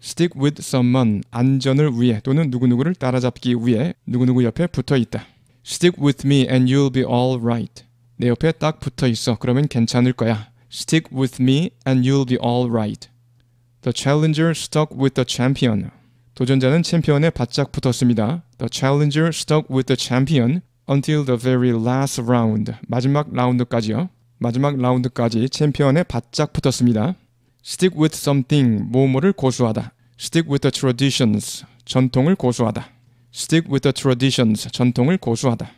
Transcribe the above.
stick with someone 안전을 위해 또는 누구누구를 따라잡기 위해 누구누구 옆에 붙어 있다. stick with me and you'll be all right. 내 옆에 딱 붙어 있어. 그러면 괜찮을 거야. stick with me and you'll be all right. The challenger stuck with the champion. 도전자는 챔피언에 바짝 붙었습니다. The challenger stuck with the champion until the very last round. 마지막 라운드까지요. 마지막 라운드까지 챔피언에 바짝 붙었습니다. stick with something 뭐뭐를 고수하다 stick with the traditions 전통을 고수하다 stick with the traditions 전통을 고수하다